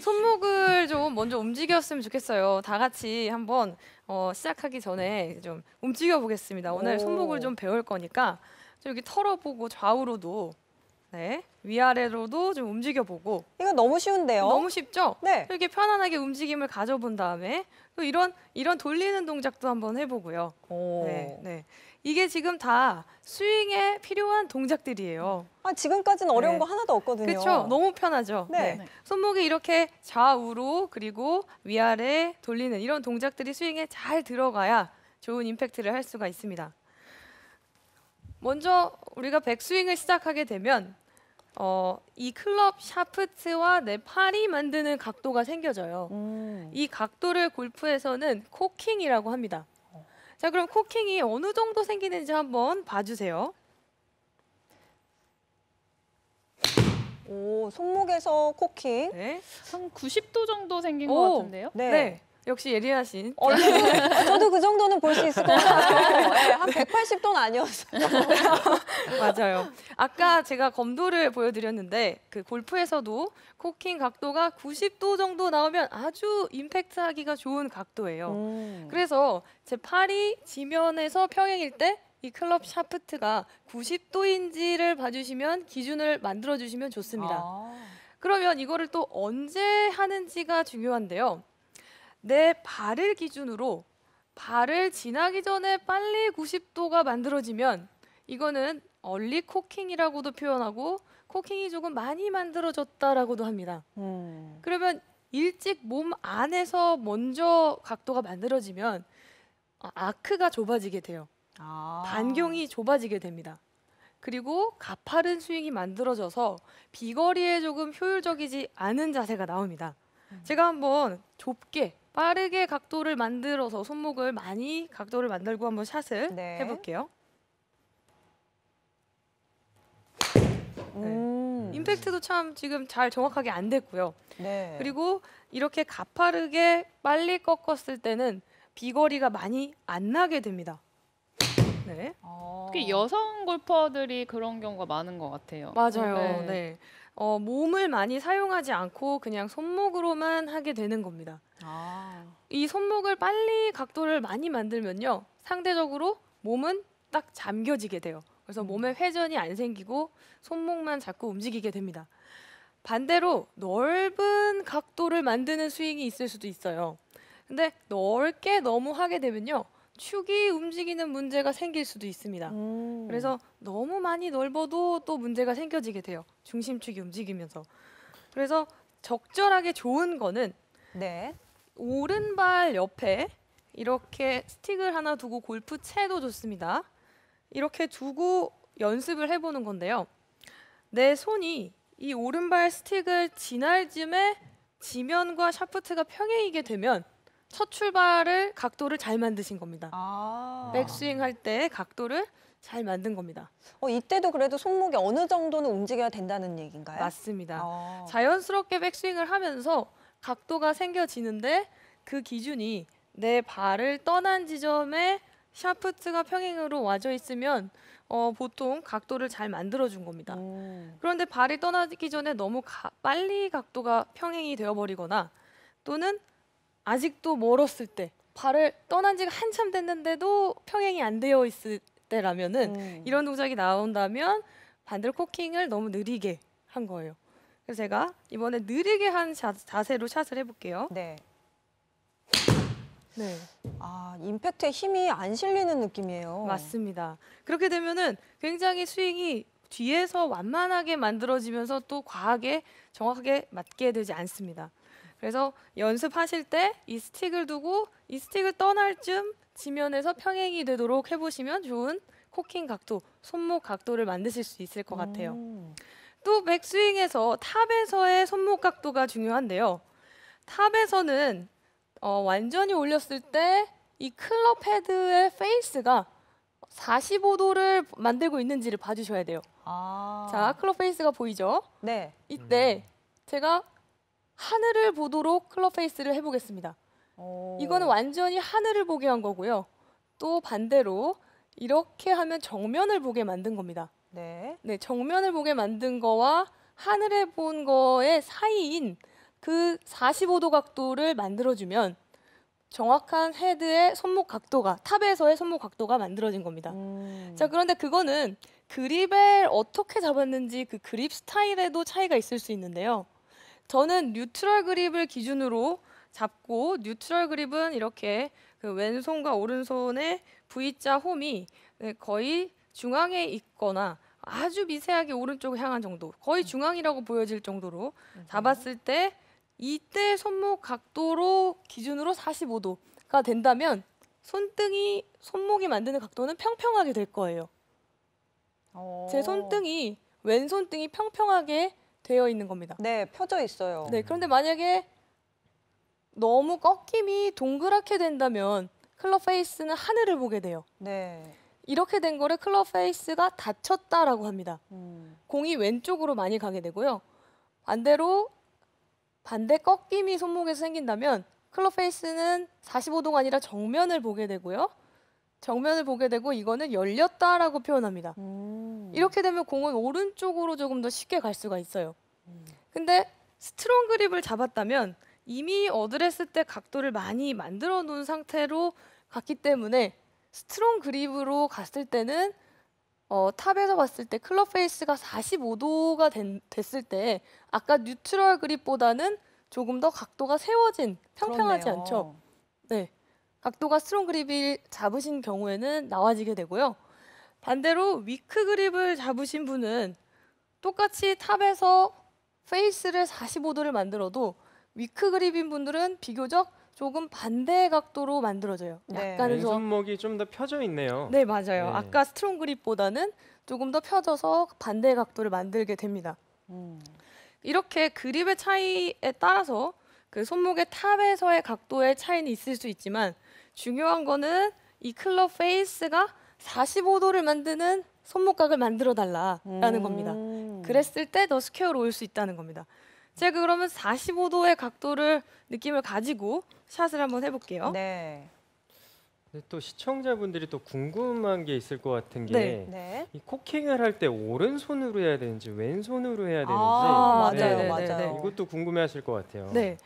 손목을 좀 먼저 움직였으면 좋겠어요. 다 같이 한번 어, 시작하기 전에 좀 움직여 보겠습니다. 오늘 오. 손목을 좀 배울 거니까 좀 이렇게 털어보고 좌우로도 네, 위아래로도 좀 움직여보고 이건 너무 쉬운데요? 너무 쉽죠? 네. 이렇게 편안하게 움직임을 가져본 다음에 또 이런 이런 돌리는 동작도 한번 해보고요. 오. 네, 네. 이게 지금 다 스윙에 필요한 동작들이에요. 아, 지금까지는 어려운 네. 거 하나도 없거든요. 그렇죠. 너무 편하죠. 네. 네. 손목이 이렇게 좌우로 그리고 위아래 돌리는 이런 동작들이 스윙에 잘 들어가야 좋은 임팩트를 할 수가 있습니다. 먼저 우리가 백스윙을 시작하게 되면 어, 이 클럽 샤프트와 내 팔이 만드는 각도가 생겨져요. 음. 이 각도를 골프에서는 코킹이라고 합니다. 자 그럼 코킹이 어느 정도 생기는지 한번 봐주세요. 오, 손목에서 코킹. 네. 한 90도 정도 생긴 것 같은데요? 네. 네. 역시 예리하신. 네. 아, 저도 그 정도는 볼 수 있을 것 같아요. 네, 한 180도는 아니었어요. 맞아요. 아까 제가 검도를 보여드렸는데 그 골프에서도 코킹 각도가 90도 정도 나오면 아주 임팩트하기가 좋은 각도예요. 음. 그래서 제 팔이 지면에서 평행일 때 이 클럽 샤프트가 90도인지를 봐주시면 기준을 만들어주시면 좋습니다. 아. 그러면 이거를 또 언제 하는지가 중요한데요. 내 발을 기준으로 발을 지나기 전에 빨리 90도가 만들어지면 이거는 얼리 코킹이라고도 표현하고 코킹이 조금 많이 만들어졌다라고도 합니다. 음. 그러면 일찍 몸 안에서 먼저 각도가 만들어지면 아, 아크가 좁아지게 돼요. 아. 반경이 좁아지게 됩니다. 그리고 가파른 스윙이 만들어져서 비거리에 조금 효율적이지 않은 자세가 나옵니다. 음. 제가 한번 좁게 빠르게 각도를 만들어서 손목을 많이 각도를 만들고 한번 샷을 네. 해볼게요. 네. 음. 임팩트도 참 지금 잘 정확하게 안 됐고요. 네. 그리고 이렇게 가파르게 빨리 꺾었을 때는 비거리가 많이 안 나게 됩니다. 네. 아. 특히 여성 골퍼들이 그런 경우가 많은 것 같아요. 맞아요. 네. 네. 어, 몸을 많이 사용하지 않고 그냥 손목으로만 하게 되는 겁니다. 아. 이 손목을 빨리 각도를 많이 만들면요. 상대적으로 몸은 딱 잠겨지게 돼요. 그래서 음. 몸에 회전이 안 생기고 손목만 자꾸 움직이게 됩니다. 반대로 넓은 각도를 만드는 스윙이 있을 수도 있어요. 근데 넓게 너무 하게 되면요. 축이 움직이는 문제가 생길 수도 있습니다. 음. 그래서 너무 많이 넓어도 또 문제가 생겨지게 돼요. 중심축이 움직이면서. 그래서 적절하게 좋은 거는 네. 오른발 옆에 이렇게 스틱을 하나 두고 골프 채도 좋습니다. 이렇게 두고 연습을 해보는 건데요. 내 손이 이 오른발 스틱을 지날 즈음에 지면과 샤프트가 평행이게 되면 첫 출발을 각도를 잘 만드신 겁니다. 아. 백스윙 할 때 각도를 잘 만든 겁니다. 어, 이때도 그래도 손목이 어느 정도는 움직여야 된다는 얘기인가요? 맞습니다. 아. 자연스럽게 백스윙을 하면서 각도가 생겨지는데 그 기준이 내 발을 떠난 지점에 샤프트가 평행으로 와져 있으면 어, 보통 각도를 잘 만들어준 겁니다. 오. 그런데 발이 떠나기 전에 너무 가, 빨리 각도가 평행이 되어버리거나 또는 아직도 멀었을 때 발을 떠난 지가 한참 됐는데도 평행이 안 되어 있을 때라면은 음. 이런 동작이 나온다면 반대로 코킹을 너무 느리게 한 거예요. 그래서 제가 이번에 느리게 한 자, 세로 샷을 해볼게요. 네. 네. 아, 임팩트에 힘이 안 실리는 느낌이에요. 맞습니다. 그렇게 되면은 굉장히 스윙이 뒤에서 완만하게 만들어지면서 또 과하게 정확하게 맞게 되지 않습니다. 그래서 연습하실 때 이 스틱을 두고 이 스틱을 떠날 쯤 지면에서 평행이 되도록 해보시면 좋은 코킹 각도, 손목 각도를 만드실 수 있을 것 같아요. 또 백스윙에서 탑에서의 손목 각도가 중요한데요. 탑에서는 어, 완전히 올렸을 때 이 클럽 헤드의 페이스가 45도를 만들고 있는지를 봐주셔야 돼요. 아. 자, 클럽 페이스가 보이죠? 네. 이때 음. 제가 하늘을 보도록 클럽 페이스를 해보겠습니다. 오. 이거는 완전히 하늘을 보게 한 거고요. 또 반대로 이렇게 하면 정면을 보게 만든 겁니다. 네. 네, 정면을 보게 만든 거와 하늘에 본 거의 사이인 그 45도 각도를 만들어주면 정확한 헤드의 손목 각도가 탑에서의 손목 각도가 만들어진 겁니다. 음. 자 그런데 그거는 그립을 어떻게 잡았는지 그 그립 스타일에도 차이가 있을 수 있는데요. 저는 뉴트럴 그립을 기준으로 잡고 뉴트럴 그립은 이렇게 그 왼손과 오른손의 V자 홈이 거의 중앙에 있거나 아주 미세하게 오른쪽을 향한 정도 거의 음. 중앙이라고 보여질 정도로 음. 잡았을 때 이때 손목 각도로 기준으로 45도가 된다면 손등이 손목이 만드는 각도는 평평하게 될 거예요. 어. 제 손등이 왼손등이 평평하게 되어 있는 겁니다. 네, 펴져 있어요. 네, 그런데 만약에 너무 꺾임이 동그랗게 된다면 클럽 페이스는 하늘을 보게 돼요. 네. 이렇게 된 거를 클럽 페이스가 닫혔다라고 합니다. 음. 공이 왼쪽으로 많이 가게 되고요. 반대로 반대 꺾임이 손목에서 생긴다면 클럽 페이스는 45도가 아니라 정면을 보게 되고요. 정면을 보게 되고 이거는 열렸다라고 표현합니다. 음. 이렇게 되면 공은 오른쪽으로 조금 더 쉽게 갈 수가 있어요. 음. 근데 스트롱 그립을 잡았다면 이미 어드레스 때 각도를 많이 만들어 놓은 상태로 갔기 때문에 스트롱 그립으로 갔을 때는 어, 탑에서 봤을 때 클럽 페이스가 45도가 된, 됐을 때 아까 뉴트럴 그립보다는 조금 더 각도가 세워진 평평하지 그렇네요. 않죠. 네, 각도가 스트롱 그립을 잡으신 경우에는 나와지게 되고요. 반대로 위크 그립을 잡으신 분은 똑같이 탑에서 페이스를 45도를 만들어도 위크 그립인 분들은 비교적 조금 반대 각도로 만들어져요. 네. 약간은 손목이 좀 더 펴져 있네요. 네, 맞아요. 네. 아까 스트롱 그립보다는 조금 더 펴져서 반대 각도를 만들게 됩니다. 음. 이렇게 그립의 차이에 따라서 그 손목의 탑에서의 각도의 차이는 있을 수 있지만 중요한 거는 이 클럽 페이스가 45도를 만드는 손목각을 만들어 달라라는 음. 겁니다. 그랬을 때 더 스퀘어로 올 수 있다는 겁니다. 제가 그러면 45도의 각도를 느낌을 가지고 샷을 한번 해볼게요. 네. 또 시청자분들이 또 궁금한 게 있을 것 같은 게 네. 네. 이 코킹을 할 때 오른손으로 해야 되는지 왼손으로 해야 아, 되는지 아, 맞아요, 네, 네, 맞아요. 이것도 궁금해하실 것 같아요. 네.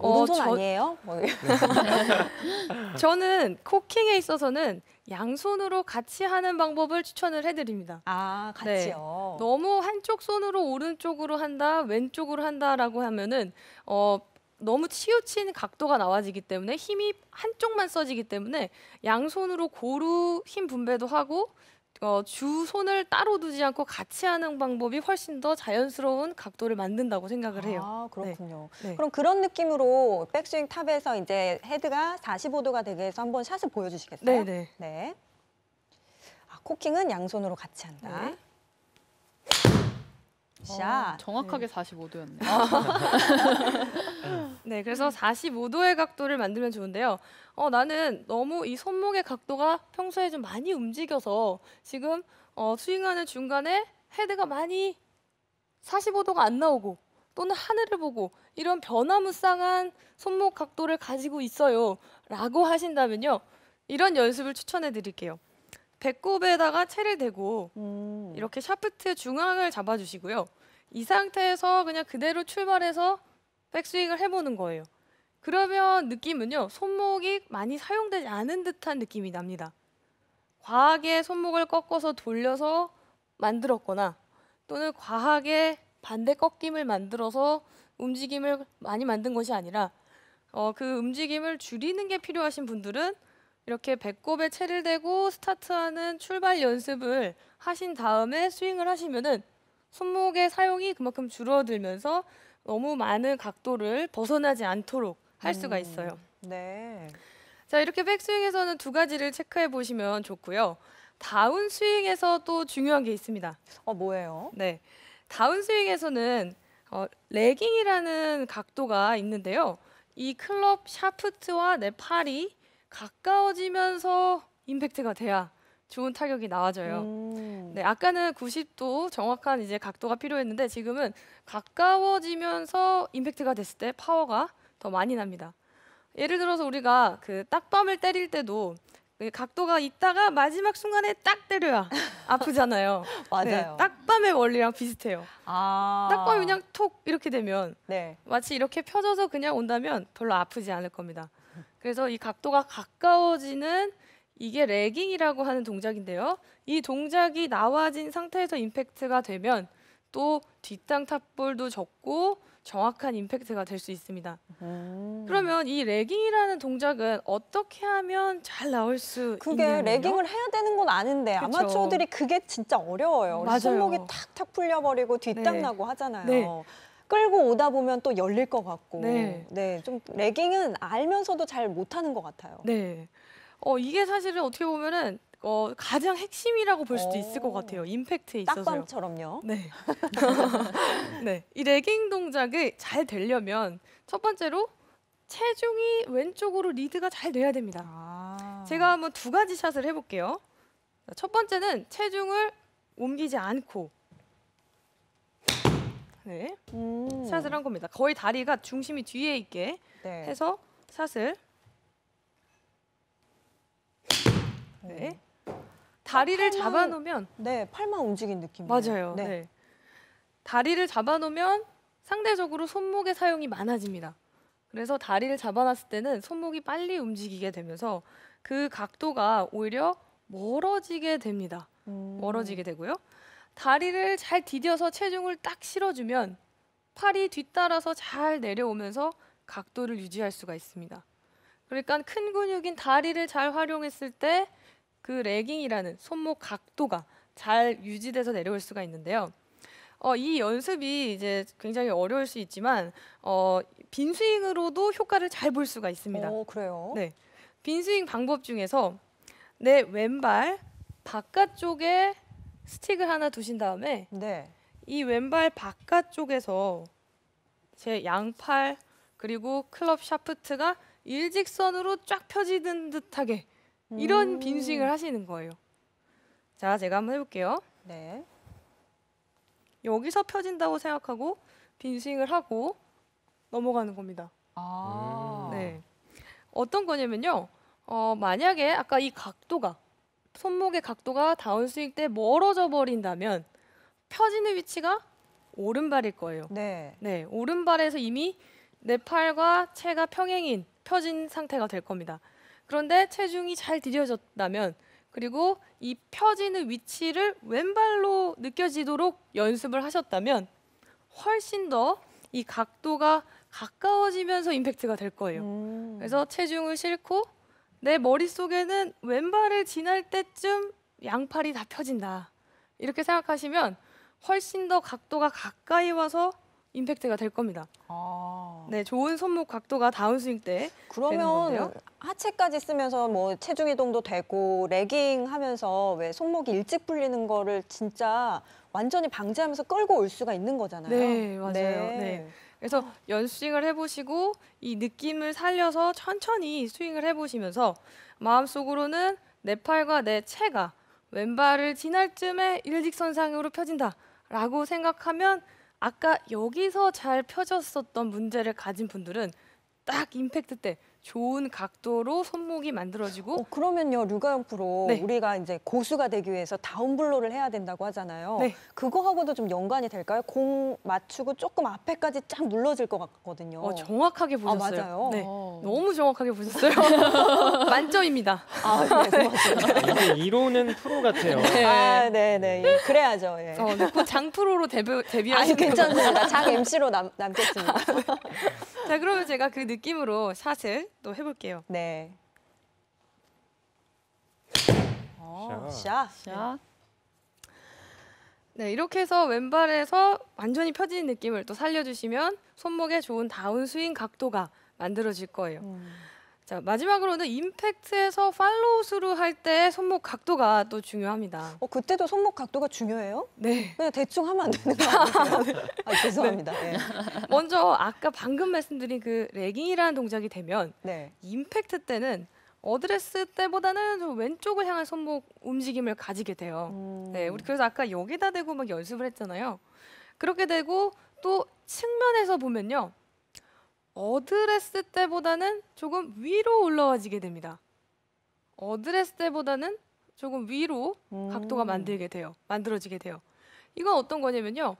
어, 오른손 저- 아니에요? 뭐 저는 코킹에 있어서는 양손으로 같이 하는 방법을 추천을 해드립니다. 아, 같이요. 너무 한쪽 손으로 오른쪽으로 한다, 왼쪽으로 한다라고 하면은 어 너무 치우친 각도가 나와지기 때문에 힘이 한쪽만 써지기 때문에 양손으로 고루 힘 분배도 하고 어, 주 손을 따로 두지 않고 같이 하는 방법이 훨씬 더 자연스러운 각도를 만든다고 생각을 해요. 아, 네. 그렇군요. 네. 네. 그럼 그런 느낌으로 백스윙 탑에서 이제 헤드가 45도가 되게 해서 한번 샷을 보여주시겠어요? 네네. 네. 네. 아, 코킹은 양손으로 같이 한다. 네. 샷. 어, 정확하게 45도였네요. 네, 그래서 45도의 각도를 만들면 좋은데요. 어, 나는 너무 이 손목의 각도가 평소에 좀 많이 움직여서 지금 어, 스윙하는 중간에 헤드가 많이 45도가 안 나오고 또는 하늘을 보고 이런 변화무쌍한 손목 각도를 가지고 있어요. 라고 하신다면요. 이런 연습을 추천해 드릴게요. 배꼽에다가 채를 대고 음. 이렇게 샤프트 중앙을 잡아주시고요. 이 상태에서 그냥 그대로 출발해서 백스윙을 해보는 거예요. 그러면 느낌은요. 손목이 많이 사용되지 않은 듯한 느낌이 납니다. 과하게 손목을 꺾어서 돌려서 만들었거나 또는 과하게 반대 꺾임을 만들어서 움직임을 많이 만든 것이 아니라 어, 그 움직임을 줄이는 게 필요하신 분들은 이렇게 배꼽에 채를 대고 스타트하는 출발 연습을 하신 다음에 스윙을 하시면은 손목의 사용이 그만큼 줄어들면서 너무 많은 각도를 벗어나지 않도록 할 수가 음, 있어요. 네. 자, 이렇게 백스윙에서는 두 가지를 체크해 보시면 좋고요. 다운스윙에서 또 중요한 게 있습니다. 어, 뭐예요? 네. 다운스윙에서는 어, 레깅이라는 각도가 있는데요. 이 클럽 샤프트와 내 팔이 가까워지면서 임팩트가 돼야 좋은 타격이 나와져요. 음. 네, 아까는 90도 정확한 이제 각도가 필요했는데 지금은 가까워지면서 임팩트가 됐을 때 파워가 더 많이 납니다. 예를 들어서 우리가 그 딱밤을 때릴 때도 그 각도가 있다가 마지막 순간에 딱 때려야 아프잖아요. 네, 맞아요. 네, 딱밤의 원리랑 비슷해요. 아딱밤 그냥 톡 이렇게 되면 네. 마치 이렇게 펴져서 그냥 온다면 별로 아프지 않을 겁니다. 그래서 이 각도가 가까워지는 이게 레깅이라고 하는 동작인데요. 이 동작이 나와진 상태에서 임팩트가 되면 또 뒷땅 탑볼도 적고 정확한 임팩트가 될 수 있습니다. 음. 그러면 이 레깅이라는 동작은 어떻게 하면 잘 나올 수 그게 있나 레깅을 해야 되는 건 아는데 그쵸. 아마추어들이 그게 진짜 어려워요. 맞아요. 손목이 탁탁 풀려버리고 뒷땅 네. 나고 하잖아요. 네. 끌고 오다 보면 또 열릴 것 같고 네. 네, 좀 레깅은 알면서도 잘 못하는 것 같아요. 네. 어, 이게 사실은 어떻게 보면은 어, 가장 핵심이라고 볼 수도 있을 것 어. 같아요. 임팩트에 있어서. 딱밤처럼요. 네. 네. 이 레깅 동작이 잘 되려면 첫 번째로 체중이 왼쪽으로 리드가 잘 돼야 됩니다. 아 제가 한번 두 가지 샷을 해볼게요. 첫 번째는 체중을 옮기지 않고 네. 음. 샷을 한 겁니다. 거의 다리가 중심이 뒤에 있게 네. 해서 샷을 네. 음. 다리를 팔만, 잡아놓으면 네 팔만 움직인 느낌 맞아요. 네. 네. 다리를 잡아놓으면 상대적으로 손목의 사용이 많아집니다. 그래서 다리를 잡아놨을 때는 손목이 빨리 움직이게 되면서 그 각도가 오히려 멀어지게 됩니다. 음. 멀어지게 되고요. 다리를 잘 디뎌서 체중을 딱 실어주면 팔이 뒤따라서 잘 내려오면서 각도를 유지할 수가 있습니다. 그러니까 큰 근육인 다리를 잘 활용했을 때그 레깅이라는 손목 각도가 잘 유지돼서 내려올 수가 있는데요. 어, 이 연습이 이제 굉장히 어려울 수 있지만 어, 빈 스윙으로도 효과를 잘 볼 수가 있습니다. 어, 그래요? 네. 빈 스윙 방법 중에서 내 왼발 바깥쪽에 스틱을 하나 두신 다음에 네. 이 왼발 바깥쪽에서 제 양팔 그리고 클럽 샤프트가 일직선으로 쫙 펴지는 듯하게 이런 음. 빈스윙을 하시는 거예요. 자, 제가 한번 해볼게요. 네. 여기서 펴진다고 생각하고 빈스윙을 하고 넘어가는 겁니다. 아. 음. 네. 어떤 거냐면요. 어, 만약에 아까 이 각도가 손목의 각도가 다운스윙 때 멀어져 버린다면 펴지는 위치가 오른발일 거예요. 네. 네. 오른발에서 이미 내 팔과 체가 평행인 펴진 상태가 될 겁니다. 그런데 체중이 잘 들여졌다면 그리고 이 펴지는 위치를 왼발로 느껴지도록 연습을 하셨다면 훨씬 더 이 각도가 가까워지면서 임팩트가 될 거예요. 음. 그래서 체중을 싣고 내 머릿속에는 왼발을 지날 때쯤 양팔이 다 펴진다. 이렇게 생각하시면 훨씬 더 각도가 가까이 와서 임팩트가 될 겁니다. 아. 네, 좋은 손목 각도가 다운스윙 때 그러면 하체까지 쓰면서 뭐 체중 이동도 되고 레깅 하면서 왜 손목이 일찍 풀리는 거를 진짜 완전히 방지하면서 끌고 올 수가 있는 거잖아요. 네, 맞아요. 네. 네. 그래서 연스윙을 해보시고 이 느낌을 살려서 천천히 스윙을 해보시면서 마음속으로는 내 팔과 내 체가 왼발을 지날 쯤에 일직선상으로 펴진다라고 생각하면 아까 여기서 잘 펴졌었던 문제를 가진 분들은 딱 임팩트 때 좋은 각도로 손목이 만들어지고 어, 그러면요 류가영 프로 네. 우리가 이제 고수가 되기 위해서 다운블로를 해야 된다고 하잖아요. 네. 그거하고도 좀 연관이 될까요? 공 맞추고 조금 앞에까지 쫙 눌러질 것 같거든요. 어, 정확하게 아, 보셨어요. 아, 맞아요. 네. 어. 너무 정확하게 보셨어요. 만점입니다. 아, 네, 아, 이게 이론은 프로 같아요. 네. 아, 네, 네. 예, 그래야죠. 예. 어, 네. 장 프로로 데뷔 데뷔하시는 아니, 괜찮습니다. 장 MC로 남, 남겠습니다. 자, 그러면 제가 그 느낌으로 샷을 또 해볼게요. 네. 어, 샷. 샷. 네. 네, 이렇게 해서 왼발에서 완전히 펴지는 느낌을 또 살려주시면 손목에 좋은 다운 스윙 각도가 만들어질 거예요. 음. 자 마지막으로는 임팩트에서 팔로우스루 할 때 손목 각도가 또 중요합니다. 어 그때도 손목 각도가 중요해요? 네. 그냥 대충 하면 안 되는 거아요 아, 죄송합니다. 네. 네. 먼저 아까 방금 말씀드린 그 레깅이라는 동작이 되면 네. 임팩트 때는 어드레스 때보다는 좀 왼쪽을 향한 손목 움직임을 가지게 돼요. 음. 네, 우리 그래서 아까 여기다 대고 막 연습을 했잖아요. 그렇게 되고 또 측면에서 보면요. 어드레스 때보다는 조금 위로 올라와지게 됩니다. 어드레스 때보다는 조금 위로 음. 각도가 만들게 돼요. 만들어지게 돼요. 이건 어떤 거냐면요.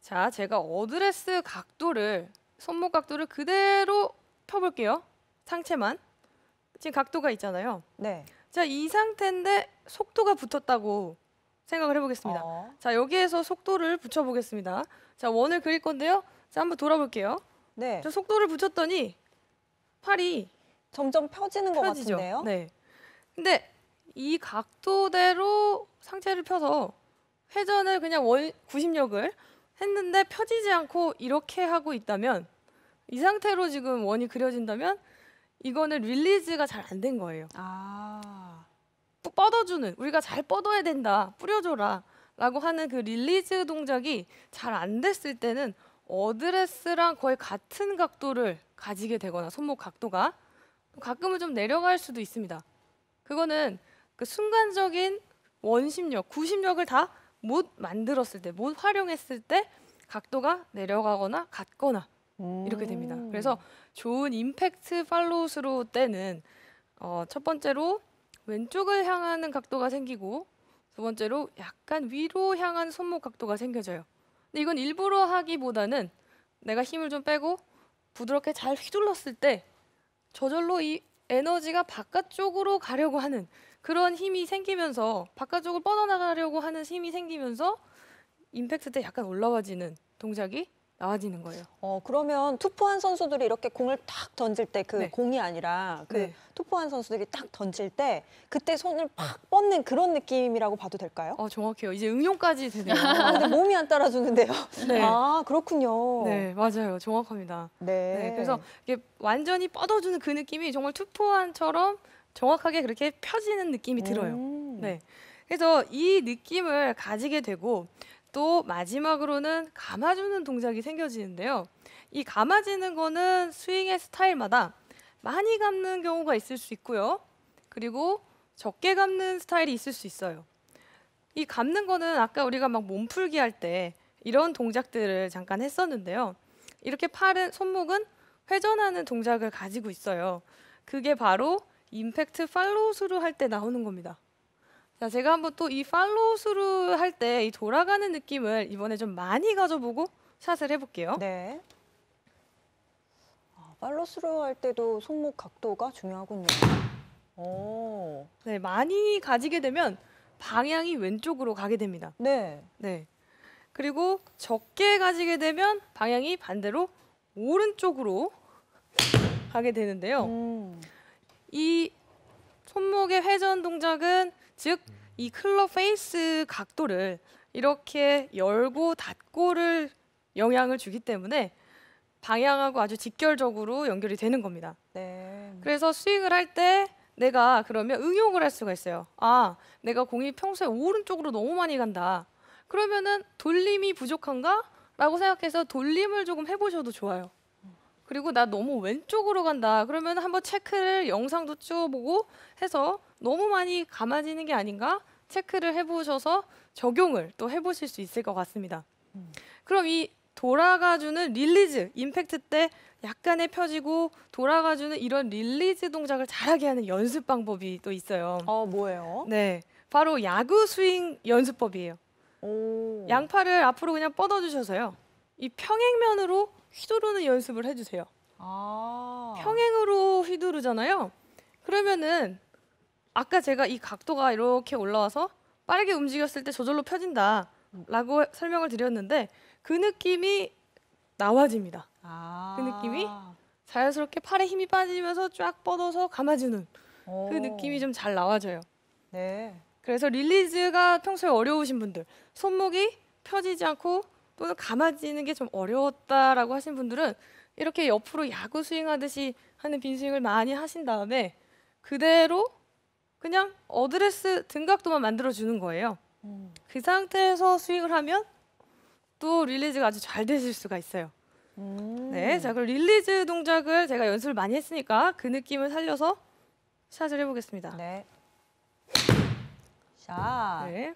자, 제가 어드레스 각도를 손목 각도를 그대로 펴볼게요. 상체만. 지금 각도가 있잖아요. 네. 자, 이 상태인데 속도가 붙었다고 생각을 해보겠습니다. 어. 자, 여기에서 속도를 붙여보겠습니다. 자, 원을 그릴 건데요. 자, 한번 돌아볼게요. 네. 저 속도를 붙였더니 팔이 점점 펴지는 것 펴지죠. 같은데요? 네. 근데 이 각도대로 상체를 펴서 회전을 그냥 원9 0력을 했는데 펴지지 않고 이렇게 하고 있다면 이 상태로 지금 원이 그려진다면 이거는 릴리즈가 잘 안 된 거예요. 아. 뻗어주는 우리가 잘 뻗어야 된다 뿌려줘라 라고 하는 그 릴리즈 동작이 잘 안 됐을 때는 어드레스랑 거의 같은 각도를 가지게 되거나 손목 각도가 가끔은 좀 내려갈 수도 있습니다. 그거는 그 순간적인 원심력, 구심력을 다 못 만들었을 때, 못 활용했을 때 각도가 내려가거나 같거나 이렇게 됩니다. 음. 그래서 좋은 임팩트 팔로우 스로 때는 어, 첫 번째로 왼쪽을 향하는 각도가 생기고 두 번째로 약간 위로 향한 손목 각도가 생겨져요. 근데 이건 일부러 하기보다는 내가 힘을 좀 빼고 부드럽게 잘 휘둘렀을 때 저절로 이 에너지가 바깥쪽으로 가려고 하는 그런 힘이 생기면서 바깥쪽을 뻗어나가려고 하는 힘이 생기면서 임팩트 때 약간 올라와지는 동작이 나아지는 거예요. 어 그러면 투포한 선수들이 이렇게 공을 탁 던질 때그 네. 공이 아니라 그 네. 투포한 선수들이 딱 던질 때 그때 손을 팍 뻗는 그런 느낌이라고 봐도 될까요? 어 정확해요. 이제 응용까지 되네요. 아, 근데 몸이 안 따라주는데요. 네. 아 그렇군요. 네 맞아요. 정확합니다. 네. 네 그래서 이게 완전히 뻗어주는 그 느낌이 정말 투포한처럼 정확하게 그렇게 펴지는 느낌이 들어요. 음. 네. 그래서 이 느낌을 가지게 되고 또 마지막으로는 감아주는 동작이 생겨지는데요. 이 감아지는 거는 스윙의 스타일마다 많이 감는 경우가 있을 수 있고요. 그리고 적게 감는 스타일이 있을 수 있어요. 이 감는 거는 아까 우리가 막 몸풀기 할 때 이런 동작들을 잠깐 했었는데요. 이렇게 팔은 손목은 회전하는 동작을 가지고 있어요. 그게 바로 임팩트 팔로우 스루 할 때 나오는 겁니다. 자, 제가 한번 또 이 팔로우스루 할 때 이 돌아가는 느낌을 이번에 좀 많이 가져보고 샷을 해볼게요. 네. 아, 팔로우스루 할 때도 손목 각도가 중요하군요. 오. 네, 많이 가지게 되면 방향이 왼쪽으로 가게 됩니다. 네. 네. 그리고 적게 가지게 되면 방향이 반대로 오른쪽으로 가게 되는데요. 음. 이 손목의 회전 동작은 즉이 클럽 페이스 각도를 이렇게 열고 닫고를 영향을 주기 때문에 방향하고 아주 직결적으로 연결이 되는 겁니다. 네. 그래서 스윙을 할 때 내가 그러면 응용을 할 수가 있어요. 아, 내가 공이 평소에 오른쪽으로 너무 많이 간다. 그러면은 돌림이 부족한가? 라고 생각해서 돌림을 조금 해보셔도 좋아요. 그리고 나 너무 왼쪽으로 간다. 그러면 한번 체크를 영상도 쭉 보고 해서 너무 많이 감아지는 게 아닌가? 체크를 해보셔서 적용을 또 해보실 수 있을 것 같습니다. 그럼 이 돌아가주는 릴리즈, 임팩트 때 약간의 펴지고 돌아가주는 이런 릴리즈 동작을 잘하게 하는 연습 방법이 또 있어요. 어, 뭐예요? 네, 바로 야구 스윙 연습법이에요. 오. 양팔을 앞으로 그냥 뻗어주셔서요. 이 평행면으로 휘두르는 연습을 해주세요. 아. 평행으로 휘두르잖아요. 그러면은 아까 제가 이 각도가 이렇게 올라와서 빠르게 움직였을 때 저절로 펴진다라고 설명을 드렸는데 그 느낌이 나와집니다. 아. 그 느낌이 자연스럽게 팔에 힘이 빠지면서 쫙 뻗어서 감아주는 그 느낌이 좀 잘 나와져요. 네. 그래서 릴리즈가 평소에 어려우신 분들 손목이 펴지지 않고 또는 감아지는 게 좀 어려웠다라고 하신 분들은 이렇게 옆으로 야구 스윙하듯이 하는 빈 스윙을 많이 하신 다음에 그대로 그냥 어드레스 등각도만 만들어 주는 거예요. 음. 그 상태에서 스윙을 하면 또 릴리즈가 아주 잘 되실 수가 있어요. 음. 네, 자 그럼 릴리즈 동작을 제가 연습을 많이 했으니까 그 느낌을 살려서 샷을 해보겠습니다. 네. 샷. 네.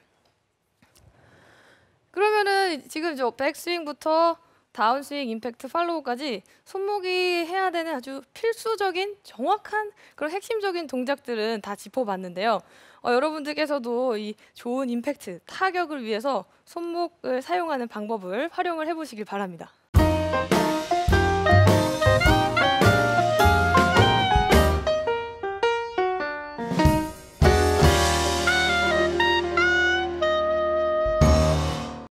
그러면은 지금 저 백스윙부터 다운스윙, 임팩트, 팔로우까지 손목이 해야 되는 아주 필수적인 정확한 그런 핵심적인 동작들은 다 짚어봤는데요. 어, 여러분들께서도 이 좋은 임팩트, 타격을 위해서 손목을 사용하는 방법을 활용을 해보시길 바랍니다.